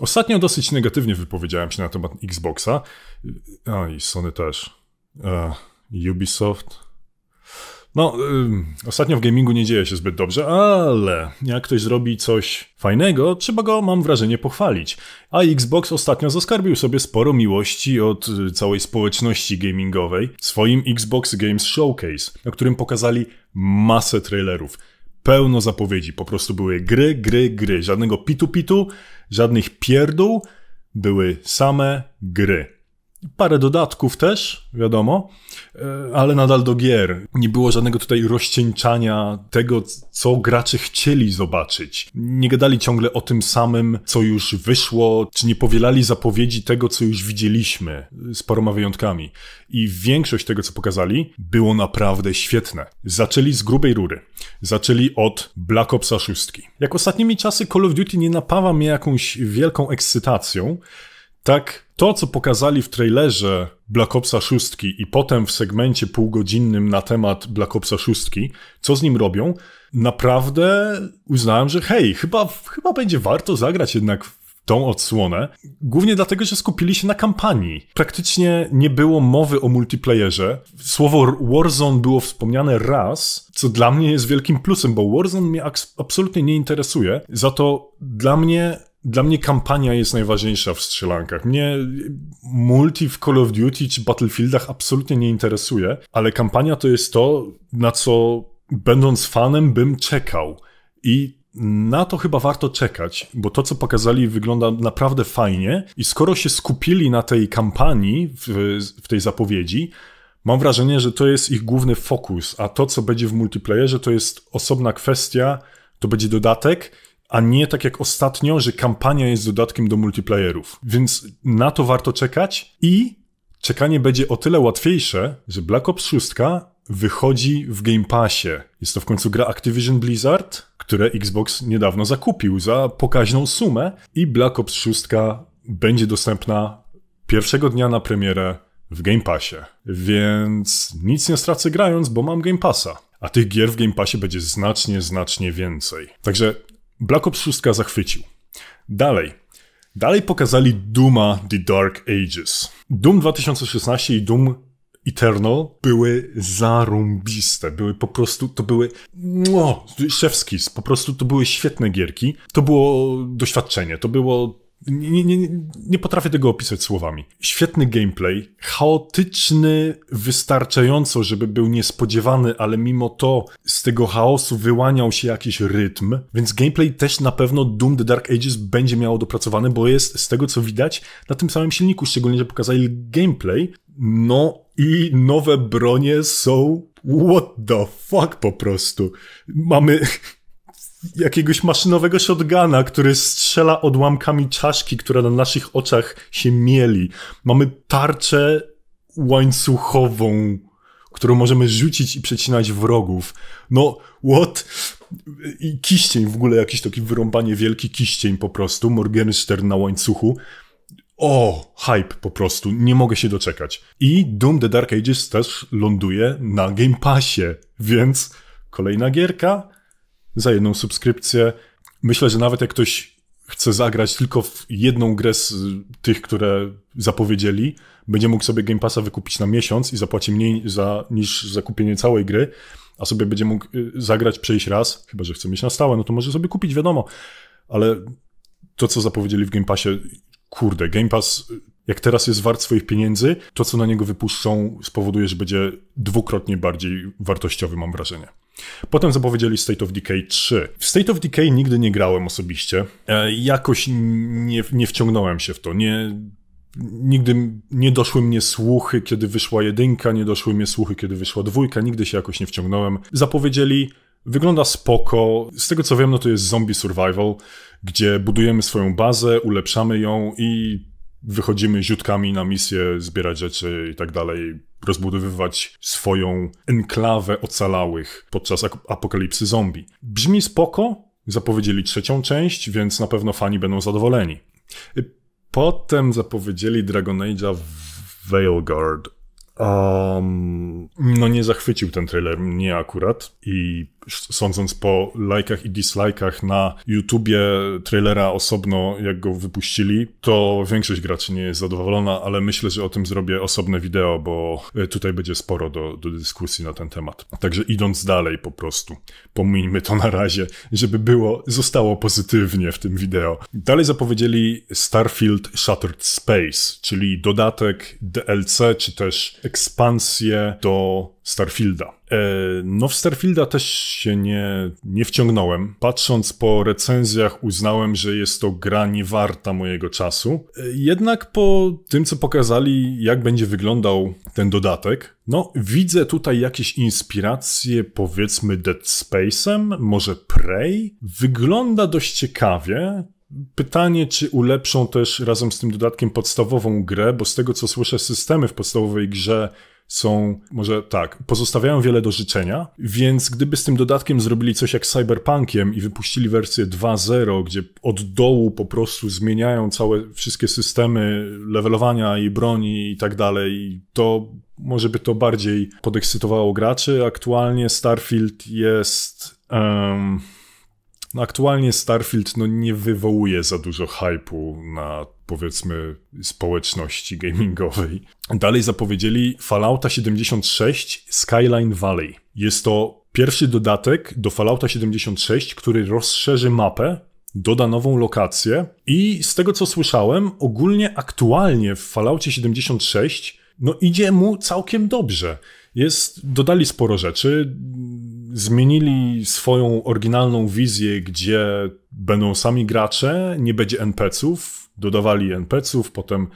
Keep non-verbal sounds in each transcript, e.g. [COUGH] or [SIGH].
Ostatnio dosyć negatywnie wypowiedziałem się na temat Xboxa. A no i Sony też. E, Ubisoft. No, ostatnio w gamingu nie dzieje się zbyt dobrze, ale jak ktoś zrobi coś fajnego, trzeba go, mam wrażenie, pochwalić. A Xbox ostatnio zaskarbił sobie sporo miłości od y, całej społeczności gamingowej swoim Xbox Games Showcase, na którym pokazali masę trailerów pełno zapowiedzi. Po prostu były gry, gry, gry. Żadnego pitu-pitu, żadnych pierdół. Były same gry. Parę dodatków też, wiadomo, e, ale nadal do gier. Nie było żadnego tutaj rozcieńczania tego, co gracze chcieli zobaczyć. Nie gadali ciągle o tym samym, co już wyszło, czy nie powielali zapowiedzi tego, co już widzieliśmy, z paroma wyjątkami. I większość tego, co pokazali, było naprawdę świetne. Zaczęli z grubej rury. Zaczęli od Black Opsa 6. Jak ostatnimi czasy Call of Duty nie napawa mnie jakąś wielką ekscytacją, tak to, co pokazali w trailerze Black Opsa 6 i potem w segmencie półgodzinnym na temat Black Opsa 6, co z nim robią, naprawdę uznałem, że hej, chyba, chyba będzie warto zagrać jednak w tą odsłonę. Głównie dlatego, że skupili się na kampanii. Praktycznie nie było mowy o multiplayerze. Słowo Warzone było wspomniane raz, co dla mnie jest wielkim plusem, bo Warzone mnie absolutnie nie interesuje. Za to dla mnie dla mnie kampania jest najważniejsza w strzelankach. Mnie multi w Call of Duty czy Battlefieldach absolutnie nie interesuje, ale kampania to jest to, na co będąc fanem bym czekał. I na to chyba warto czekać, bo to, co pokazali, wygląda naprawdę fajnie. I skoro się skupili na tej kampanii w, w tej zapowiedzi, mam wrażenie, że to jest ich główny fokus, a to, co będzie w multiplayerze, to jest osobna kwestia, to będzie dodatek a nie tak jak ostatnio, że kampania jest dodatkiem do multiplayerów. Więc na to warto czekać i czekanie będzie o tyle łatwiejsze, że Black Ops 6 wychodzi w Game Passie. Jest to w końcu gra Activision Blizzard, które Xbox niedawno zakupił za pokaźną sumę i Black Ops 6 będzie dostępna pierwszego dnia na premierę w Game Passie. Więc nic nie stracę grając, bo mam Game Passa. A tych gier w Game Passie będzie znacznie, znacznie więcej. Także Black Ops 6 zachwycił. Dalej. Dalej pokazali Duma The Dark Ages. Doom 2016 i Doom Eternal były zarumbiste. Były po prostu, to były no, po prostu to były świetne gierki. To było doświadczenie, to było nie, nie, nie, potrafię tego opisać słowami. Świetny gameplay, chaotyczny wystarczająco, żeby był niespodziewany, ale mimo to z tego chaosu wyłaniał się jakiś rytm, więc gameplay też na pewno Doom The Dark Ages będzie miało dopracowany, bo jest z tego co widać na tym samym silniku, szczególnie, że pokazali gameplay, no i nowe bronie są what the fuck po prostu. Mamy jakiegoś maszynowego shotguna, który strzela odłamkami czaszki, która na naszych oczach się mieli. Mamy tarczę łańcuchową, którą możemy rzucić i przecinać wrogów. No, what? I kiścień w ogóle, jakiś taki wyrąbanie wielki kiścień po prostu, Morgenstern na łańcuchu. O, hype po prostu, nie mogę się doczekać. I Doom The Dark Ages też ląduje na Game Passie, więc kolejna gierka, za jedną subskrypcję. Myślę, że nawet jak ktoś chce zagrać tylko w jedną grę z tych, które zapowiedzieli, będzie mógł sobie Game Passa wykupić na miesiąc i zapłaci mniej za, niż zakupienie całej gry, a sobie będzie mógł y, zagrać, przejść raz, chyba że chce mieć na stałe, no to może sobie kupić, wiadomo. Ale to, co zapowiedzieli w Game Passie, kurde, Game Pass jak teraz jest wart swoich pieniędzy, to co na niego wypuszczą spowoduje, że będzie dwukrotnie bardziej wartościowy, mam wrażenie. Potem zapowiedzieli State of Decay 3. W State of Decay nigdy nie grałem osobiście. E, jakoś nie, nie wciągnąłem się w to. Nie, nigdy nie doszły mnie słuchy, kiedy wyszła jedynka, nie doszły mnie słuchy, kiedy wyszła dwójka, nigdy się jakoś nie wciągnąłem. Zapowiedzieli, wygląda spoko. Z tego co wiem, no to jest zombie survival, gdzie budujemy swoją bazę, ulepszamy ją i wychodzimy ziutkami na misję, zbierać rzeczy i tak dalej, rozbudowywać swoją enklawę ocalałych podczas apokalipsy zombie. Brzmi spoko, zapowiedzieli trzecią część, więc na pewno fani będą zadowoleni. Y, potem zapowiedzieli Dragon Age'a Veilguard. Um, no nie zachwycił ten trailer mnie akurat i sądząc po lajkach i dislajkach na YouTubie trailera osobno, jak go wypuścili, to większość graczy nie jest zadowolona, ale myślę, że o tym zrobię osobne wideo, bo e, tutaj będzie sporo do, do dyskusji na ten temat. Także idąc dalej po prostu, pomijmy to na razie, żeby było, zostało pozytywnie w tym wideo. Dalej zapowiedzieli Starfield Shattered Space, czyli dodatek DLC, czy też ekspansję do Starfielda. E, no w Starfielda też się nie, nie wciągnąłem. Patrząc po recenzjach uznałem, że jest to gra niewarta mojego czasu. E, jednak po tym, co pokazali, jak będzie wyglądał ten dodatek, no widzę tutaj jakieś inspiracje powiedzmy Dead Space'em, może Prey. Wygląda dość ciekawie, Pytanie, czy ulepszą też razem z tym dodatkiem podstawową grę, bo z tego co słyszę, systemy w podstawowej grze są, może tak, pozostawiają wiele do życzenia, więc gdyby z tym dodatkiem zrobili coś jak Cyberpunkiem i wypuścili wersję 2.0, gdzie od dołu po prostu zmieniają całe wszystkie systemy levelowania i broni i tak dalej, to może by to bardziej podekscytowało graczy. Aktualnie Starfield jest. Um no aktualnie Starfield no, nie wywołuje za dużo hypu na powiedzmy społeczności gamingowej. Dalej zapowiedzieli Fallouta 76 Skyline Valley. Jest to pierwszy dodatek do Fallouta 76, który rozszerzy mapę, doda nową lokację i z tego co słyszałem, ogólnie aktualnie w Falloutie 76 no idzie mu całkiem dobrze. Jest, dodali sporo rzeczy, zmienili swoją oryginalną wizję, gdzie będą sami gracze, nie będzie NPC-ów, dodawali NPC-ów, potem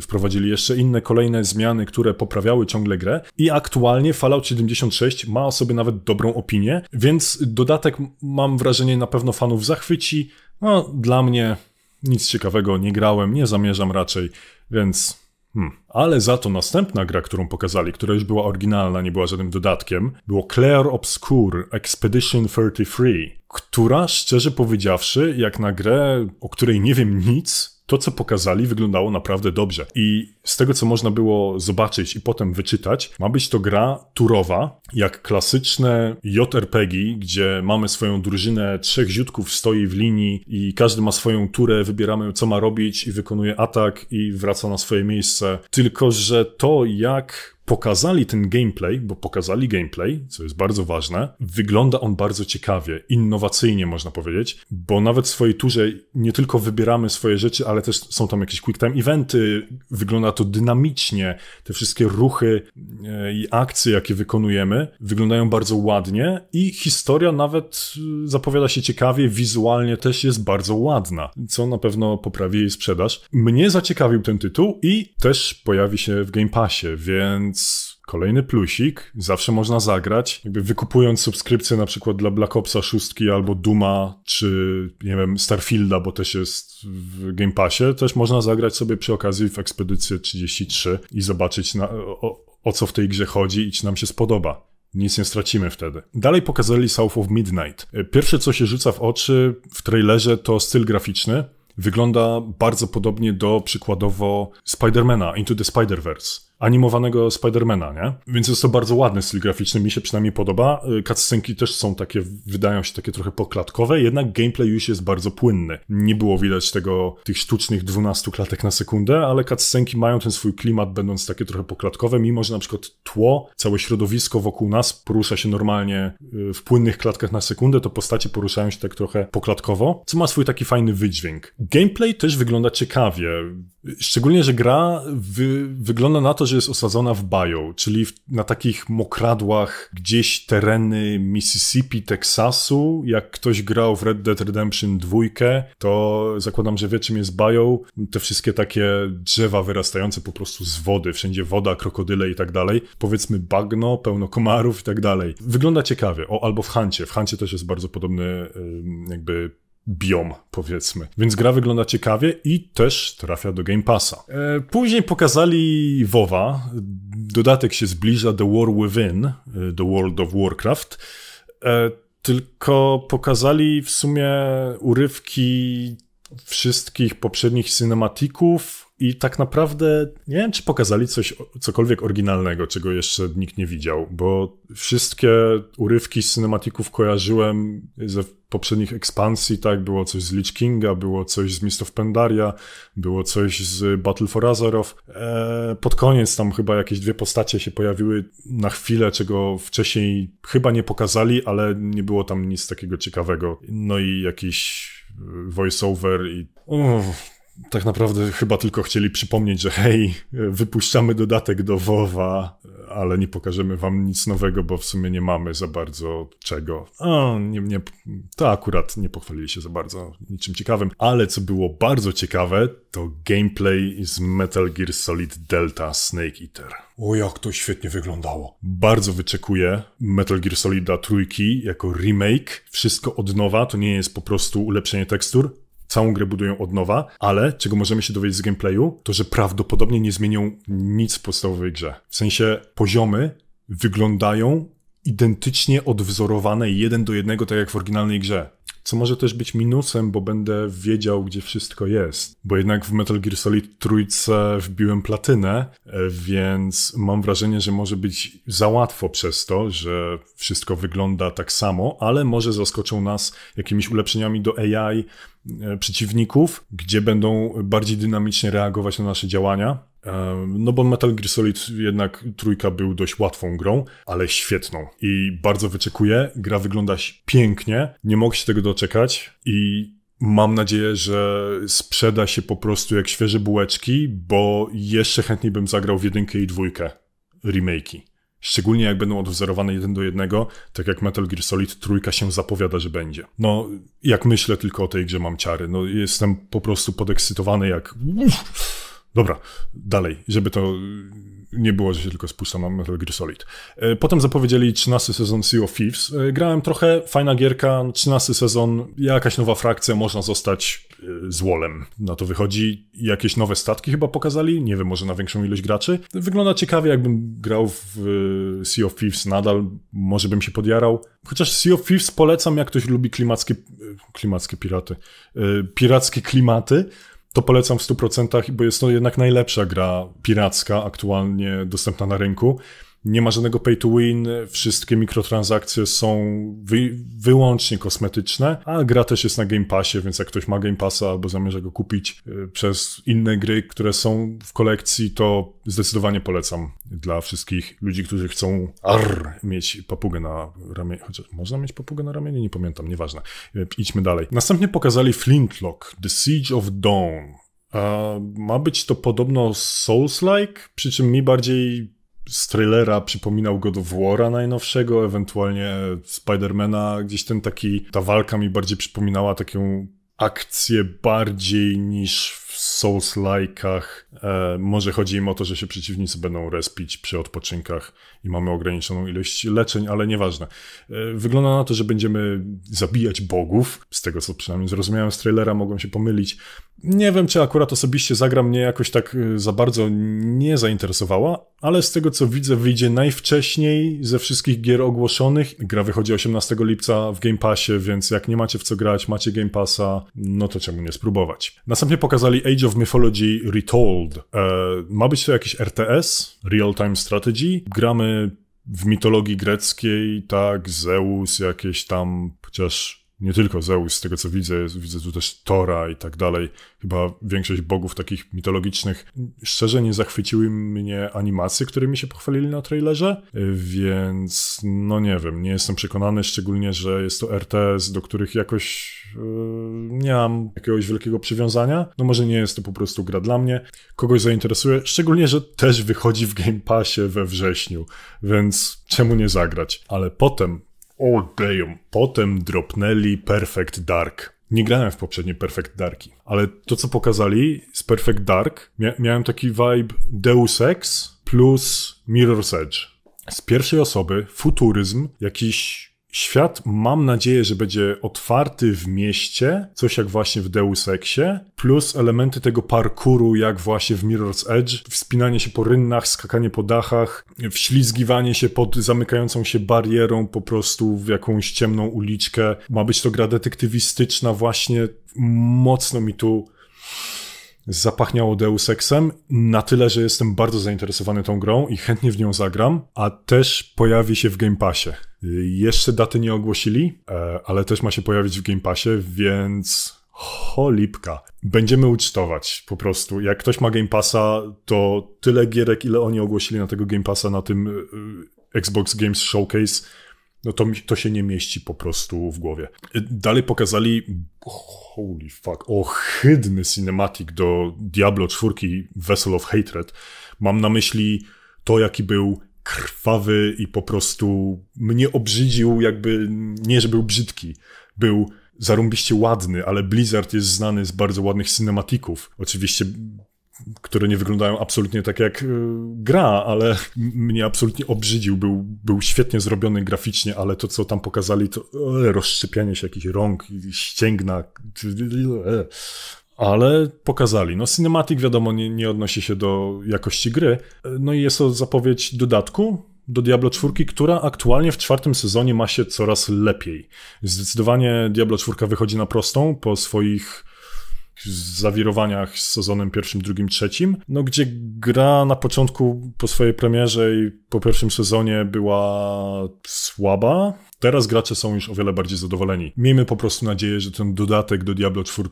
wprowadzili jeszcze inne kolejne zmiany, które poprawiały ciągle grę i aktualnie Fallout 76 ma o sobie nawet dobrą opinię, więc dodatek mam wrażenie na pewno fanów zachwyci, no dla mnie nic ciekawego nie grałem, nie zamierzam raczej, więc Hmm. Ale za to następna gra, którą pokazali, która już była oryginalna, nie była żadnym dodatkiem, było Claire Obscure Expedition 33, która szczerze powiedziawszy, jak na grę, o której nie wiem nic, to, co pokazali, wyglądało naprawdę dobrze. I z tego, co można było zobaczyć i potem wyczytać, ma być to gra turowa, jak klasyczne JRPG, gdzie mamy swoją drużynę, trzech ziutków stoi w linii i każdy ma swoją turę, wybieramy, co ma robić i wykonuje atak i wraca na swoje miejsce. Tylko, że to, jak pokazali ten gameplay, bo pokazali gameplay, co jest bardzo ważne, wygląda on bardzo ciekawie, innowacyjnie można powiedzieć, bo nawet w swojej turze nie tylko wybieramy swoje rzeczy, ale też są tam jakieś quick time eventy, wygląda to dynamicznie, te wszystkie ruchy e, i akcje, jakie wykonujemy, wyglądają bardzo ładnie i historia nawet e, zapowiada się ciekawie, wizualnie też jest bardzo ładna, co na pewno poprawi jej sprzedaż. Mnie zaciekawił ten tytuł i też pojawi się w Game Passie, więc więc kolejny plusik. Zawsze można zagrać, jakby wykupując subskrypcję na przykład dla Black Opsa 6 albo Duma, czy nie wiem, Starfielda, bo też jest w Game Passie, też można zagrać sobie przy okazji w Ekspedycję 33 i zobaczyć na, o, o co w tej grze chodzi i czy nam się spodoba. Nic nie stracimy wtedy. Dalej pokazali South of Midnight. E, pierwsze, co się rzuca w oczy w trailerze, to styl graficzny. Wygląda bardzo podobnie do przykładowo Spidermana Into the Spider-Verse animowanego Spidermana, nie? Więc jest to bardzo ładny styl graficzny, mi się przynajmniej podoba. Y, cutscenki też są takie, wydają się takie trochę poklatkowe, jednak gameplay już jest bardzo płynny. Nie było widać tego, tych sztucznych 12 klatek na sekundę, ale cutscenki mają ten swój klimat, będąc takie trochę poklatkowe, mimo że na przykład tło, całe środowisko wokół nas porusza się normalnie y, w płynnych klatkach na sekundę, to postacie poruszają się tak trochę poklatkowo, co ma swój taki fajny wydźwięk. Gameplay też wygląda ciekawie, szczególnie, że gra wy wygląda na to, to, że jest osadzona w Bayou, czyli w, na takich mokradłach gdzieś tereny Mississippi, Teksasu. Jak ktoś grał w Red Dead Redemption 2, to zakładam, że wie czym jest Bayou. Te wszystkie takie drzewa wyrastające po prostu z wody, wszędzie woda, krokodyle i tak dalej. Powiedzmy bagno, pełno komarów i tak dalej. Wygląda ciekawie. O, albo w Hancie. W Hancie też jest bardzo podobny jakby biom, powiedzmy. Więc gra wygląda ciekawie i też trafia do Game Passa. E, później pokazali WoWa, dodatek się zbliża The War Within, The World of Warcraft, e, tylko pokazali w sumie urywki wszystkich poprzednich cinematików, i tak naprawdę nie wiem, czy pokazali coś, cokolwiek oryginalnego, czego jeszcze nikt nie widział, bo wszystkie urywki z cinematików kojarzyłem ze poprzednich ekspansji, tak? Było coś z Lich Kinga, było coś z Mist of Pandaria, było coś z Battle for Azeroth. Eee, pod koniec tam chyba jakieś dwie postacie się pojawiły na chwilę, czego wcześniej chyba nie pokazali, ale nie było tam nic takiego ciekawego. No i jakiś e, voiceover i uff, tak naprawdę chyba tylko chcieli przypomnieć, że hej, wypuszczamy dodatek do WoWa, ale nie pokażemy wam nic nowego, bo w sumie nie mamy za bardzo czego. A, nie, nie, to akurat nie pochwalili się za bardzo niczym ciekawym, ale co było bardzo ciekawe, to gameplay z Metal Gear Solid Delta Snake Eater. O, jak to świetnie wyglądało. Bardzo wyczekuję Metal Gear Solida trójki jako remake. Wszystko od nowa, to nie jest po prostu ulepszenie tekstur, całą grę budują od nowa, ale czego możemy się dowiedzieć z gameplayu, to że prawdopodobnie nie zmienią nic w podstawowej grze. W sensie poziomy wyglądają identycznie odwzorowane jeden do jednego, tak jak w oryginalnej grze co może też być minusem, bo będę wiedział, gdzie wszystko jest. Bo jednak w Metal Gear Solid trójce wbiłem platynę, e, więc mam wrażenie, że może być za łatwo przez to, że wszystko wygląda tak samo, ale może zaskoczą nas jakimiś ulepszeniami do AI e, przeciwników, gdzie będą bardziej dynamicznie reagować na nasze działania no bo Metal Gear Solid jednak trójka był dość łatwą grą, ale świetną i bardzo wyczekuję. Gra wygląda pięknie, nie mogę się tego doczekać i mam nadzieję, że sprzeda się po prostu jak świeże bułeczki, bo jeszcze chętniej bym zagrał w jedynkę i dwójkę remake'i. Szczególnie jak będą odwzorowane jeden do jednego, tak jak Metal Gear Solid trójka się zapowiada, że będzie. No, jak myślę tylko o tej grze mam ciary. No, jestem po prostu podekscytowany jak... Uff Dobra, dalej, żeby to nie było, że się tylko spuszcza na Metal Gear Solid. E, potem zapowiedzieli 13 sezon Sea of Thieves. E, grałem trochę, fajna gierka, 13 sezon, jakaś nowa frakcja, można zostać e, z złolem. Na to wychodzi jakieś nowe statki chyba pokazali, nie wiem, może na większą ilość graczy. Wygląda ciekawie, jakbym grał w Sea of Thieves nadal, może bym się podjarał. Chociaż Sea of Thieves polecam, jak ktoś lubi klimackie, klimackie piraty, pirackie klimaty, to polecam w 100%, bo jest to jednak najlepsza gra piracka aktualnie dostępna na rynku nie ma żadnego pay to win, wszystkie mikrotransakcje są wy wyłącznie kosmetyczne, a gra też jest na Game Passie, więc jak ktoś ma Game Passa albo zamierza go kupić y, przez inne gry, które są w kolekcji, to zdecydowanie polecam dla wszystkich ludzi, którzy chcą arr, mieć papugę na ramieniu. Chociaż można mieć papugę na ramieniu? Nie pamiętam, nieważne. Y, idźmy dalej. Następnie pokazali Flintlock, The Siege of Dawn. Ma być to podobno Souls-like, przy czym mi bardziej z trailera przypominał go do Wora najnowszego, ewentualnie Spidermana, gdzieś ten taki, ta walka mi bardziej przypominała taką akcję bardziej niż w Souls-like'ach. E, może chodzi im o to, że się przeciwnicy będą respić przy odpoczynkach i mamy ograniczoną ilość leczeń, ale nieważne. E, wygląda na to, że będziemy zabijać bogów, z tego co przynajmniej zrozumiałem z trailera, mogą się pomylić, nie wiem, czy akurat osobiście zagra mnie jakoś tak y, za bardzo nie zainteresowała, ale z tego co widzę wyjdzie najwcześniej ze wszystkich gier ogłoszonych. Gra wychodzi 18 lipca w Game Passie, więc jak nie macie w co grać, macie Game Passa, no to czemu nie spróbować. Następnie pokazali Age of Mythology Retold. Eee, ma być to jakiś RTS, Real Time Strategy. Gramy w mitologii greckiej, tak, Zeus, jakieś tam, chociaż nie tylko Zeus, z tego co widzę, widzę tu też Tora i tak dalej. Chyba większość bogów takich mitologicznych. Szczerze nie zachwyciły mnie animacje, którymi się pochwalili na trailerze, więc no nie wiem, nie jestem przekonany, szczególnie, że jest to RTS, do których jakoś yy, nie mam jakiegoś wielkiego przywiązania. No może nie jest to po prostu gra dla mnie. Kogoś zainteresuje, szczególnie, że też wychodzi w Game Passie we wrześniu, więc czemu nie zagrać? Ale potem o damn. Potem dropnęli Perfect Dark. Nie grałem w poprzednie Perfect Darki, ale to co pokazali z Perfect Dark, mia miałem taki vibe Deus Ex plus Mirror's Edge. Z pierwszej osoby futuryzm, jakiś Świat mam nadzieję, że będzie otwarty w mieście, coś jak właśnie w Deus Exie, plus elementy tego parkuru jak właśnie w Mirror's Edge, wspinanie się po rynnach, skakanie po dachach, wślizgiwanie się pod zamykającą się barierą po prostu w jakąś ciemną uliczkę. Ma być to gra detektywistyczna właśnie, mocno mi tu zapachniało Deus Exem na tyle, że jestem bardzo zainteresowany tą grą i chętnie w nią zagram, a też pojawi się w Game Passie. Jeszcze daty nie ogłosili, e, ale też ma się pojawić w Game Passie, więc cholipka. Będziemy ucztować po prostu. Jak ktoś ma Game Passa, to tyle gierek, ile oni ogłosili na tego Game Passa na tym e, Xbox Games Showcase – no to, to się nie mieści po prostu w głowie. Dalej pokazali, holy fuck, ohydny cinematic do Diablo 4 Vessel of Hatred. Mam na myśli to, jaki był krwawy i po prostu mnie obrzydził jakby, nie że był brzydki, był zarumbiście ładny, ale Blizzard jest znany z bardzo ładnych cinematików. Oczywiście które nie wyglądają absolutnie tak jak y, gra, ale mnie absolutnie obrzydził. Był, był świetnie zrobiony graficznie, ale to, co tam pokazali, to e, rozszczepianie się jakichś rąk, ścięgna. Ale pokazali. No, cinematic wiadomo nie, nie odnosi się do jakości gry. No i jest to zapowiedź dodatku, do Diablo 4, która aktualnie w czwartym sezonie ma się coraz lepiej. Zdecydowanie Diablo 4 wychodzi na prostą po swoich zawirowaniach z sezonem pierwszym, drugim, trzecim, no gdzie gra na początku po swojej premierze i po pierwszym sezonie była słaba, Teraz gracze są już o wiele bardziej zadowoleni. Miejmy po prostu nadzieję, że ten dodatek do Diablo 4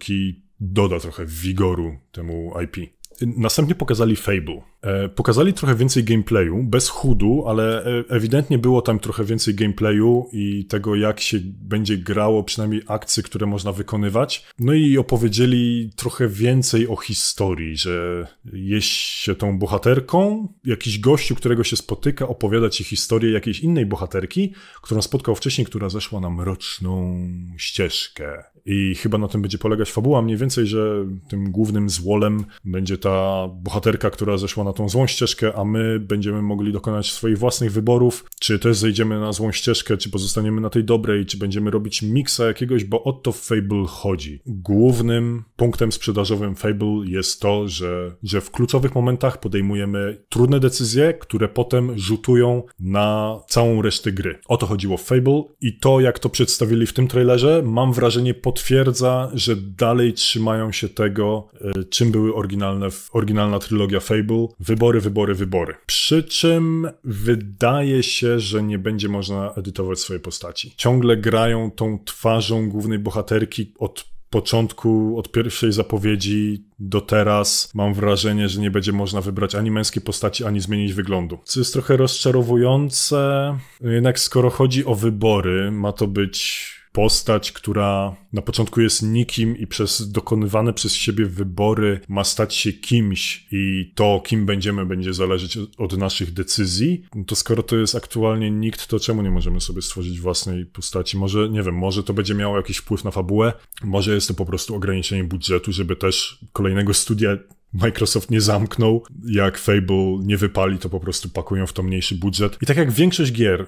doda trochę wigoru temu IP. Następnie pokazali Fable. E, pokazali trochę więcej gameplayu, bez chudu, ale e, ewidentnie było tam trochę więcej gameplayu i tego, jak się będzie grało, przynajmniej akcje, które można wykonywać. No i opowiedzieli trochę więcej o historii, że jest się tą bohaterką, jakiś gościu, którego się spotyka, opowiada ci historię jakiejś innej bohaterki, którą spotkał wcześniej, która zeszła na mroczną ścieżkę. I chyba na tym będzie polegać fabuła, mniej więcej, że tym głównym złolem będzie ta bohaterka, która zeszła na tą złą ścieżkę, a my będziemy mogli dokonać swoich własnych wyborów, czy też zejdziemy na złą ścieżkę, czy pozostaniemy na tej dobrej, czy będziemy robić miksa jakiegoś, bo o to w Fable chodzi. Głównym punktem sprzedażowym Fable jest to, że, że w kluczowych momentach podejmujemy trudne decyzje, które potem rzutują na całą resztę gry. O to chodziło w Fable i to, jak to przedstawili w tym trailerze, mam wrażenie potwierdza, że dalej trzymają się tego, e, czym były oryginalne oryginalna trylogia Fable, wybory, wybory, wybory. Przy czym wydaje się, że nie będzie można edytować swojej postaci. Ciągle grają tą twarzą głównej bohaterki od początku, od pierwszej zapowiedzi do teraz mam wrażenie, że nie będzie można wybrać ani męskiej postaci, ani zmienić wyglądu. Co jest trochę rozczarowujące, no jednak skoro chodzi o wybory, ma to być postać, która na początku jest nikim i przez dokonywane przez siebie wybory ma stać się kimś i to, kim będziemy, będzie zależeć od naszych decyzji, no to skoro to jest aktualnie nikt, to czemu nie możemy sobie stworzyć własnej postaci? Może, nie wiem, może to będzie miało jakiś wpływ na fabułę, może jest to po prostu ograniczenie budżetu, żeby też kolejnego studia Microsoft nie zamknął. Jak Fable nie wypali, to po prostu pakują w to mniejszy budżet. I tak jak większość gier, e,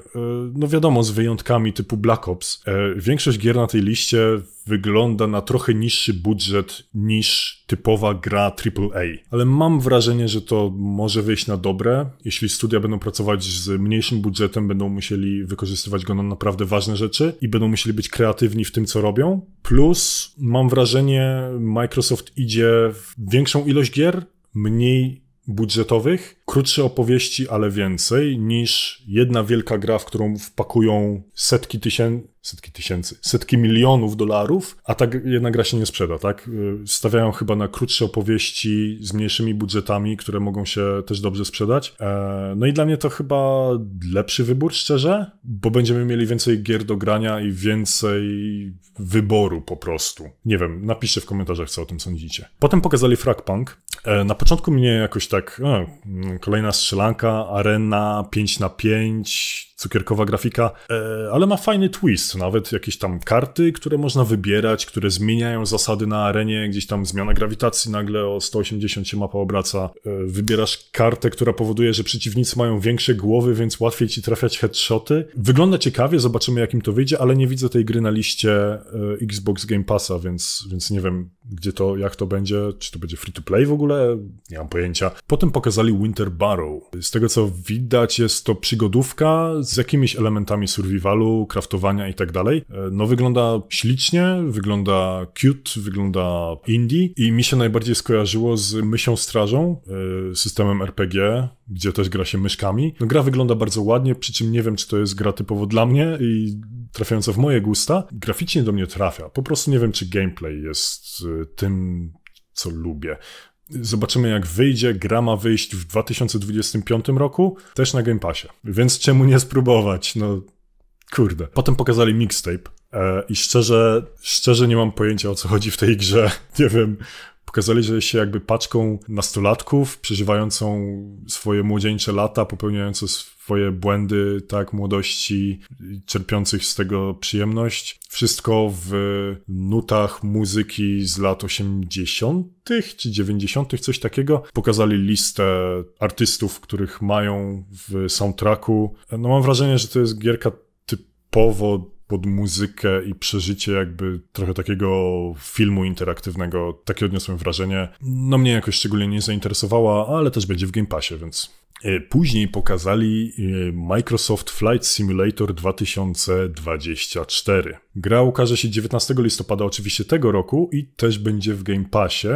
no wiadomo, z wyjątkami typu Black Ops, e, większość gier na tej liście wygląda na trochę niższy budżet niż typowa gra AAA. Ale mam wrażenie, że to może wyjść na dobre. Jeśli studia będą pracować z mniejszym budżetem, będą musieli wykorzystywać go na naprawdę ważne rzeczy i będą musieli być kreatywni w tym, co robią. Plus mam wrażenie, Microsoft idzie w większą ilość gier, mniej budżetowych, krótsze opowieści, ale więcej niż jedna wielka gra, w którą wpakują setki tysięcy, setki tysięcy, setki milionów dolarów, a tak jedna gra się nie sprzeda, tak? Y, stawiają chyba na krótsze opowieści z mniejszymi budżetami, które mogą się też dobrze sprzedać. E, no i dla mnie to chyba lepszy wybór, szczerze, bo będziemy mieli więcej gier do grania i więcej wyboru po prostu. Nie wiem, napiszcie w komentarzach, co o tym sądzicie. Potem pokazali Fragpunk. E, na początku mnie jakoś tak, e, kolejna strzelanka, arena, 5 na 5 cukierkowa grafika, e, ale ma fajny twist nawet jakieś tam karty, które można wybierać, które zmieniają zasady na arenie, gdzieś tam zmiana grawitacji nagle o 180 się mapa obraca. E, wybierasz kartę, która powoduje, że przeciwnicy mają większe głowy, więc łatwiej ci trafiać headshoty. Wygląda ciekawie, zobaczymy jakim to wyjdzie, ale nie widzę tej gry na liście e, Xbox Game Passa, więc, więc nie wiem gdzie to, jak to będzie, czy to będzie free to play w ogóle, nie mam pojęcia. Potem pokazali Winter Barrow. Z tego co widać jest to przygodówka z jakimiś elementami survivalu, kraftowania itd. Tak tak dalej, e, no wygląda ślicznie, wygląda cute, wygląda indie i mi się najbardziej skojarzyło z Mysią Strażą, e, systemem RPG, gdzie też gra się myszkami. No, gra wygląda bardzo ładnie, przy czym nie wiem, czy to jest gra typowo dla mnie i trafiająca w moje gusta. Graficznie do mnie trafia, po prostu nie wiem, czy gameplay jest e, tym, co lubię. Zobaczymy, jak wyjdzie. Gra ma wyjść w 2025 roku, też na Game Passie. Więc czemu nie spróbować? No, Kurde. Potem pokazali mixtape e, i szczerze, szczerze nie mam pojęcia o co chodzi w tej grze. [LAUGHS] Nie wiem. Pokazali, że się jakby paczką nastolatków przeżywającą swoje młodzieńcze lata, popełniające swoje błędy, tak, młodości, czerpiących z tego przyjemność. Wszystko w nutach muzyki z lat 80. czy 90., coś takiego. Pokazali listę artystów, których mają w soundtracku. E, no mam wrażenie, że to jest gierka powód pod muzykę i przeżycie jakby trochę takiego filmu interaktywnego. Takie odniosłem wrażenie. No mnie jakoś szczególnie nie zainteresowała, ale też będzie w Game Passie, więc... E, później pokazali e, Microsoft Flight Simulator 2024. Gra ukaże się 19 listopada oczywiście tego roku i też będzie w Game Passie,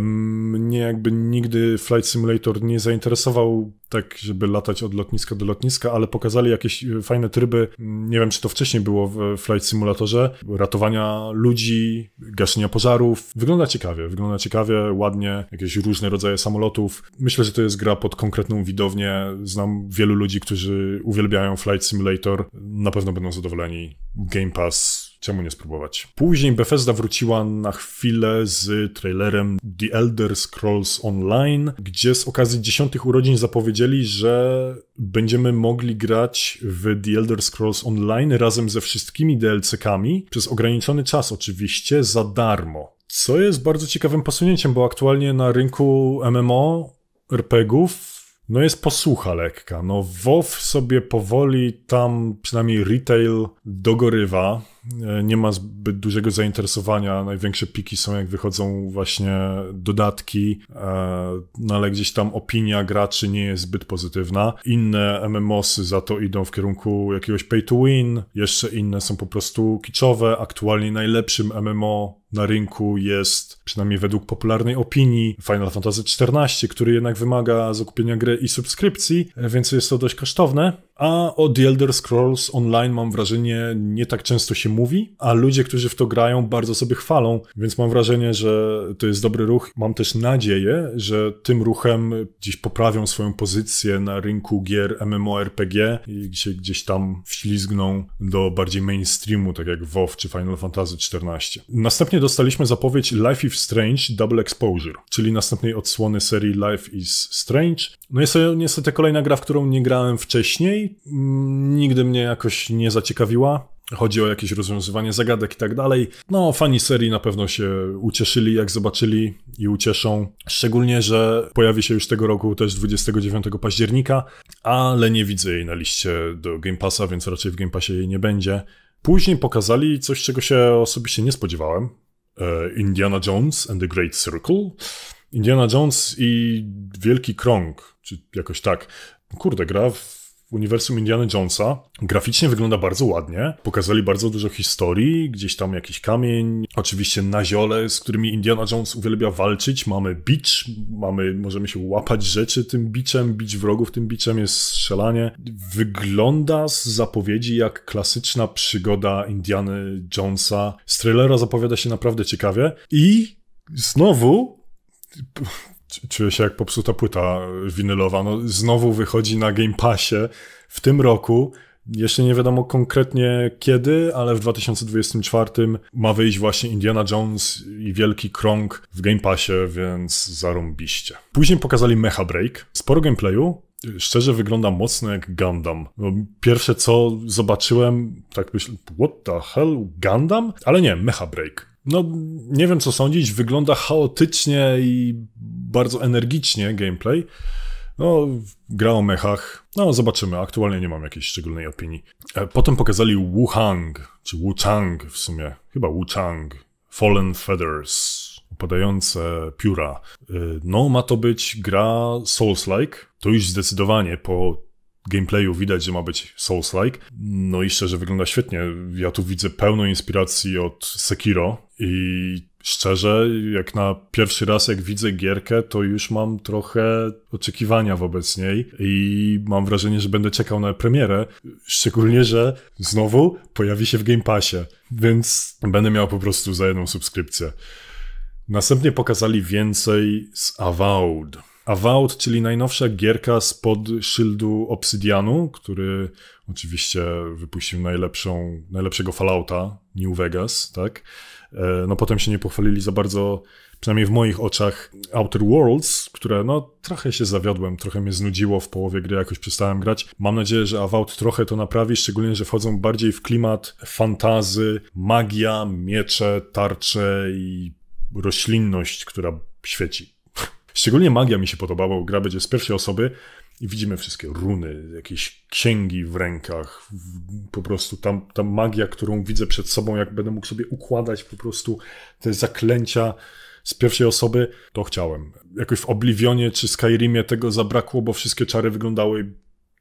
mnie jakby nigdy Flight Simulator nie zainteresował tak, żeby latać od lotniska do lotniska, ale pokazali jakieś e, fajne tryby, nie wiem czy to wcześniej było w e, Flight Simulatorze, ratowania ludzi, gaszenia pożarów. Wygląda ciekawie, wygląda ciekawie, ładnie, jakieś różne rodzaje samolotów. Myślę, że to jest gra pod konkretną widownię. Znam wielu ludzi, którzy uwielbiają Flight Simulator. Na pewno będą zadowoleni. Game Pass Czemu nie spróbować? Później Bethesda wróciła na chwilę z trailerem The Elder Scrolls Online, gdzie z okazji dziesiątych urodzin zapowiedzieli, że będziemy mogli grać w The Elder Scrolls Online razem ze wszystkimi DLC-kami przez ograniczony czas oczywiście za darmo. Co jest bardzo ciekawym posunięciem, bo aktualnie na rynku MMO, RPGów no jest posłucha lekka. No WoW sobie powoli tam, przynajmniej retail, dogorywa. E, nie ma zbyt dużego zainteresowania. Największe piki są, jak wychodzą właśnie dodatki, e, no ale gdzieś tam opinia graczy nie jest zbyt pozytywna. Inne MMOsy za to idą w kierunku jakiegoś pay to win, jeszcze inne są po prostu kiczowe. Aktualnie najlepszym MMO na rynku jest, przynajmniej według popularnej opinii, Final Fantasy XIV, który jednak wymaga zakupienia gry i subskrypcji, e, więc jest to dość kosztowne. A o The Elder Scrolls Online mam wrażenie nie tak często się mówi, a ludzie, którzy w to grają, bardzo sobie chwalą, więc mam wrażenie, że to jest dobry ruch. Mam też nadzieję, że tym ruchem gdzieś poprawią swoją pozycję na rynku gier MMORPG i gdzieś tam wślizgną do bardziej mainstreamu, tak jak WoW czy Final Fantasy XIV. Następnie dostaliśmy zapowiedź Life is Strange Double Exposure, czyli następnej odsłony serii Life is Strange. No jest to niestety kolejna gra, w którą nie grałem wcześniej, Nigdy mnie jakoś nie zaciekawiła. Chodzi o jakieś rozwiązywanie zagadek i tak dalej. No, fani serii na pewno się ucieszyli, jak zobaczyli i ucieszą. Szczególnie, że pojawi się już tego roku też 29 października, ale nie widzę jej na liście do Game Passa, więc raczej w Game Passie jej nie będzie. Później pokazali coś, czego się osobiście nie spodziewałem. E, Indiana Jones and the Great Circle. Indiana Jones i Wielki Krąg, czy jakoś tak. Kurde, gra w uniwersum Indiana Jonesa. Graficznie wygląda bardzo ładnie. Pokazali bardzo dużo historii, gdzieś tam jakiś kamień, oczywiście naziole, z którymi Indiana Jones uwielbia walczyć. Mamy bicz, mamy, możemy się łapać rzeczy tym biczem, bić wrogów tym biczem, jest strzelanie. Wygląda z zapowiedzi jak klasyczna przygoda Indiana Jonesa. Z trailera zapowiada się naprawdę ciekawie i znowu czuję się jak popsuta płyta winylowa. No, znowu wychodzi na Game Passie w tym roku. Jeszcze nie wiadomo konkretnie kiedy, ale w 2024 ma wyjść właśnie Indiana Jones i Wielki Krąg w Game Passie, więc zarąbiście. Później pokazali Mecha Break. Sporo gameplayu, szczerze wygląda mocno jak Gundam. No, pierwsze co zobaczyłem, tak myślę, what the hell, Gundam? Ale nie, Mecha Break. No, nie wiem co sądzić, wygląda chaotycznie i bardzo energicznie gameplay. No, gra o mechach. No, zobaczymy. Aktualnie nie mam jakiejś szczególnej opinii. E, potem pokazali Wuhang, czy Wuchang w sumie. Chyba Wuchang. Fallen Feathers. Upadające pióra. E, no, ma to być gra Souls-like. To już zdecydowanie po gameplayu widać, że ma być Souls-like. No i szczerze wygląda świetnie. Ja tu widzę pełno inspiracji od Sekiro i szczerze, jak na pierwszy raz jak widzę gierkę, to już mam trochę oczekiwania wobec niej i mam wrażenie, że będę czekał na premierę, szczególnie, że znowu pojawi się w Game Passie, więc będę miał po prostu za jedną subskrypcję. Następnie pokazali więcej z Avowed. Avowed, czyli najnowsza gierka spod szyldu Obsydianu, który Oczywiście wypuścił najlepszą, najlepszego Fallouta, New Vegas, tak? E, no potem się nie pochwalili za bardzo, przynajmniej w moich oczach, Outer Worlds, które no trochę się zawiodłem, trochę mnie znudziło w połowie gry, jakoś przestałem grać. Mam nadzieję, że Avowed trochę to naprawi, szczególnie, że wchodzą bardziej w klimat fantazy, magia, miecze, tarcze i roślinność, która świeci. [LAUGHS] Szczególnie magia mi się podobała, gra będzie z pierwszej osoby, i widzimy wszystkie runy, jakieś księgi w rękach, po prostu tam, ta magia, którą widzę przed sobą, jak będę mógł sobie układać po prostu te zaklęcia z pierwszej osoby, to chciałem. Jakoś w Oblivionie czy Skyrimie tego zabrakło, bo wszystkie czary wyglądały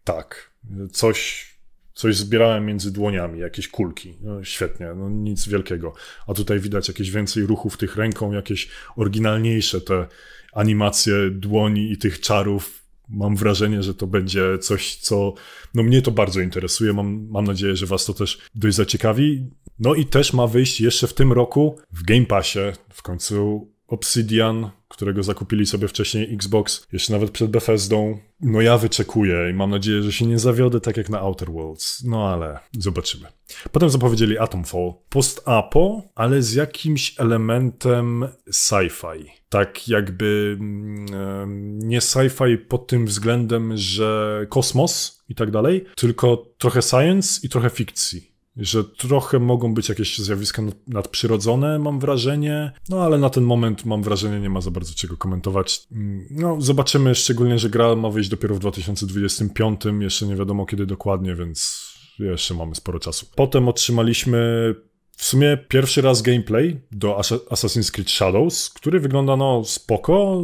tak. Coś, coś zbierałem między dłoniami, jakieś kulki. No, świetnie, no, nic wielkiego. A tutaj widać jakieś więcej ruchów tych ręką, jakieś oryginalniejsze te animacje dłoni i tych czarów mam wrażenie, że to będzie coś, co no mnie to bardzo interesuje. Mam, mam nadzieję, że Was to też dość zaciekawi. No i też ma wyjść jeszcze w tym roku w Game Passie w końcu Obsidian, którego zakupili sobie wcześniej Xbox, jeszcze nawet przed Bethesdą. No ja wyczekuję i mam nadzieję, że się nie zawiodę, tak jak na Outer Worlds. No ale zobaczymy. Potem zapowiedzieli Atomfall. Post-apo, ale z jakimś elementem sci-fi tak jakby mm, nie sci-fi pod tym względem, że kosmos i tak dalej, tylko trochę science i trochę fikcji. Że trochę mogą być jakieś zjawiska nadprzyrodzone, mam wrażenie. No ale na ten moment, mam wrażenie, nie ma za bardzo czego komentować. Mm, no, zobaczymy, szczególnie, że gra ma wyjść dopiero w 2025, jeszcze nie wiadomo kiedy dokładnie, więc jeszcze mamy sporo czasu. Potem otrzymaliśmy w sumie pierwszy raz gameplay do Assassin's Creed Shadows, który wygląda no spoko.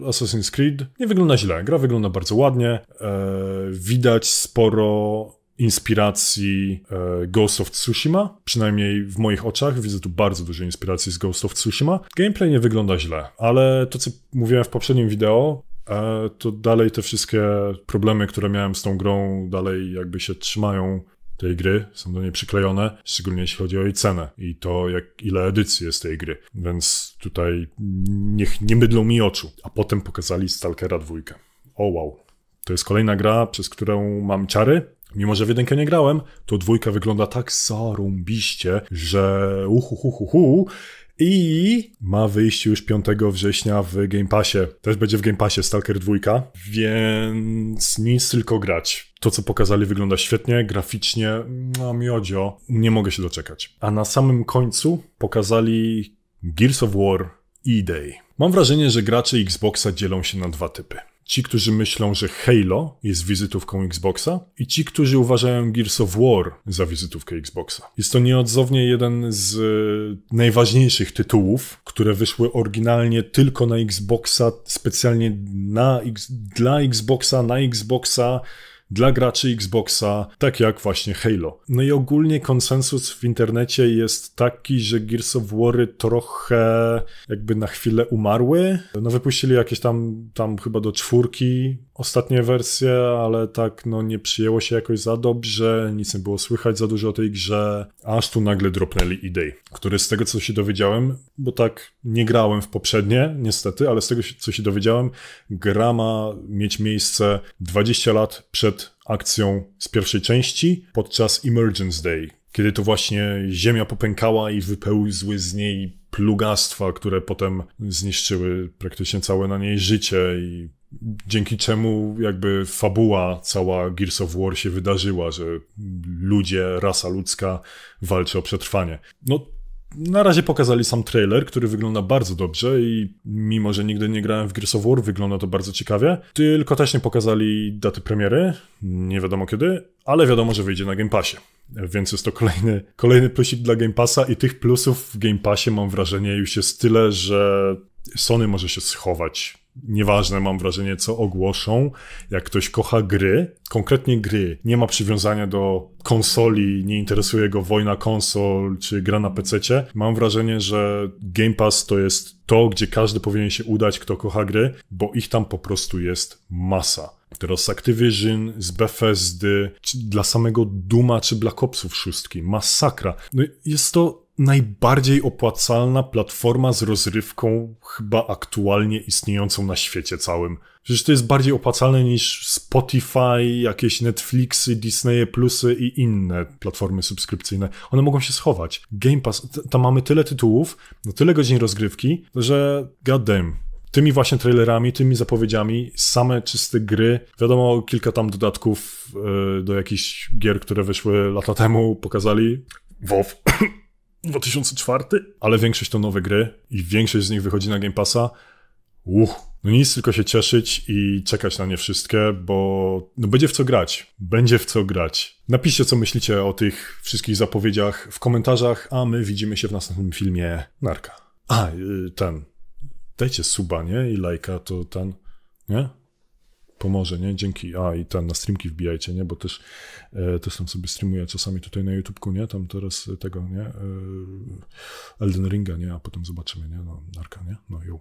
Assassin's Creed nie wygląda źle, gra wygląda bardzo ładnie. E, widać sporo inspiracji e, Ghost of Tsushima, przynajmniej w moich oczach widzę tu bardzo dużo inspiracji z Ghost of Tsushima. Gameplay nie wygląda źle, ale to co mówiłem w poprzednim wideo, e, to dalej te wszystkie problemy, które miałem z tą grą, dalej jakby się trzymają tej gry są do niej przyklejone, szczególnie jeśli chodzi o jej cenę i to, jak, ile edycji jest tej gry. Więc tutaj niech nie mydlą mi oczu. A potem pokazali Stalkera dwójkę. O wow. To jest kolejna gra, przez którą mam ciary. Mimo, że w jedynkę nie grałem, to dwójka wygląda tak sorumbiście, że uhuhuhuhu. I ma wyjść już 5 września w Game Passie. Też będzie w Game Passie Stalker 2, więc nic tylko grać to, co pokazali, wygląda świetnie, graficznie, no miodzio, nie mogę się doczekać. A na samym końcu pokazali Gears of War E-Day. Mam wrażenie, że gracze Xboxa dzielą się na dwa typy. Ci, którzy myślą, że Halo jest wizytówką Xboxa, i ci, którzy uważają Gears of War za wizytówkę Xboxa. Jest to nieodzownie jeden z e, najważniejszych tytułów, które wyszły oryginalnie tylko na Xboxa, specjalnie na, dla Xboxa, na Xboxa dla graczy Xboxa, tak jak właśnie Halo. No i ogólnie konsensus w internecie jest taki, że Gears of War'y trochę jakby na chwilę umarły. No wypuścili jakieś tam, tam chyba do czwórki ostatnie wersje, ale tak no nie przyjęło się jakoś za dobrze, nic nie było słychać za dużo o tej grze, aż tu nagle dropnęli idei, który z tego co się dowiedziałem, bo tak nie grałem w poprzednie niestety, ale z tego co się dowiedziałem, gra ma mieć miejsce 20 lat przed akcją z pierwszej części podczas Emergence Day, kiedy to właśnie ziemia popękała i wypełzły z niej plugastwa, które potem zniszczyły praktycznie całe na niej życie i dzięki czemu jakby fabuła cała Gears of War się wydarzyła, że ludzie, rasa ludzka walczy o przetrwanie. No, na razie pokazali sam trailer, który wygląda bardzo dobrze i mimo, że nigdy nie grałem w Gears of War, wygląda to bardzo ciekawie. Tylko też nie pokazali daty premiery, nie wiadomo kiedy, ale wiadomo, że wyjdzie na Game Passie. Więc jest to kolejny, kolejny plusik dla Game Passa i tych plusów w Game Passie mam wrażenie już jest tyle, że Sony może się schować nieważne mam wrażenie, co ogłoszą, jak ktoś kocha gry, konkretnie gry, nie ma przywiązania do konsoli, nie interesuje go wojna konsol czy gra na PC, mam wrażenie, że Game Pass to jest to, gdzie każdy powinien się udać, kto kocha gry, bo ich tam po prostu jest masa. Teraz z Activision, z Bethesdy, dla samego Duma czy Black Opsów szóstki. Masakra. No jest to najbardziej opłacalna platforma z rozrywką chyba aktualnie istniejącą na świecie całym. Przecież to jest bardziej opłacalne niż Spotify, jakieś Netflixy, Disney Plusy i inne platformy subskrypcyjne. One mogą się schować. Game Pass, tam mamy tyle tytułów, no tyle godzin rozgrywki, że goddamn. Tymi właśnie trailerami, tymi zapowiedziami, same czyste gry. Wiadomo, kilka tam dodatków yy, do jakichś gier, które wyszły lata temu, pokazali. WoW. 2004, ale większość to nowe gry i większość z nich wychodzi na Game Passa. Uch, no nic, tylko się cieszyć i czekać na nie wszystkie, bo no będzie w co grać. Będzie w co grać. Napiszcie, co myślicie o tych wszystkich zapowiedziach w komentarzach, a my widzimy się w następnym filmie Narka. A, y, ten. Dajcie suba, nie? I lajka, to ten. Nie? pomoże, nie? Dzięki, a i tam na streamki wbijajcie, nie? Bo też, e, też tam sobie streamuję czasami tutaj na YouTubeku nie? Tam teraz tego, nie? E, Elden Ringa, nie? A potem zobaczymy, nie? No, Narka, nie? No, jo.